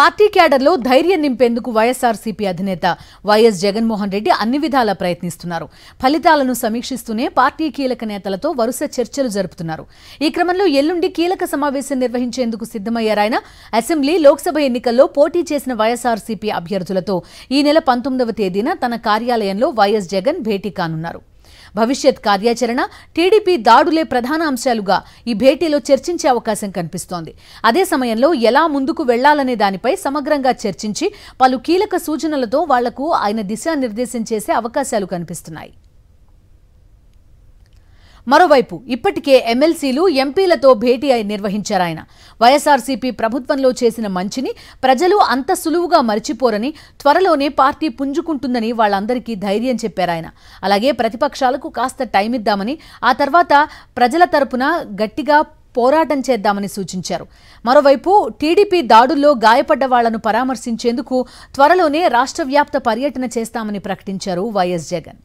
party క్యాడర్లో ధైర్యం నింపేందుకు వైఎస్ఆర్సీపీ అధినేత వైఎస్ జగన్మోహన్ రెడ్డి అన్ని విధాలా ప్రయత్నిస్తున్నారు ఫలితాలను సమీక్షిస్తూనే పార్టీ కీలక నేతలతో వరుస చర్చలు జరుపుతున్నారు ఈ క్రమంలో ఎల్లుండి కీలక సమావేశం నిర్వహించేందుకు సిద్దమయ్యారాయన అసెంబ్లీ లోక్సభ ఎన్నికల్లో పోటీ చేసిన వైఎస్ఆర్సీపీ అభ్యర్థులతో ఈ నెల పంతొమ్మిదవ తేదీన తన కార్యాలయంలో వైఎస్ జగన్ భేటీ కానున్నారు భవిష్యత్ కార్యాచరణ టీడీపీ దాడులే ప్రధాన అంశాలుగా ఈ భేటీలో చర్చించే అవకాశం కనిపిస్తోంది అదే సమయంలో ఎలా ముందుకు వెళ్లాలనే దానిపై సమగ్రంగా చర్చించి పలు కీలక సూచనలతో వాళ్లకు ఆయన దిశానిర్దేశం చేసే అవకాశాలు కనిపిస్తున్నాయి మరోవైపు ఇప్పటికే ఎమ్మెల్సీలు ఎంపీలతో భేటీ నిర్వహించారు ఆయన వైఎస్ఆర్సీపీ ప్రభుత్వంలో చేసిన మంచిని ప్రజలు అంత సులువుగా మర్చిపోరని త్వరలోనే పార్టీ పుంజుకుంటుందని వాళ్ళందరికీ ధైర్యం చెప్పారాయన అలాగే ప్రతిపక్షాలకు కాస్త టైం ఇద్దామని ఆ తర్వాత ప్రజల తరపున గట్టిగా పోరాటం చేద్దామని సూచించారు మరోవైపు టీడీపీ దాడుల్లో గాయపడ్డ వాళ్లను పరామర్శించేందుకు త్వరలోనే రాష్ట్ర వ్యాప్త పర్యటన చేస్తామని ప్రకటించారు వైఎస్ జగన్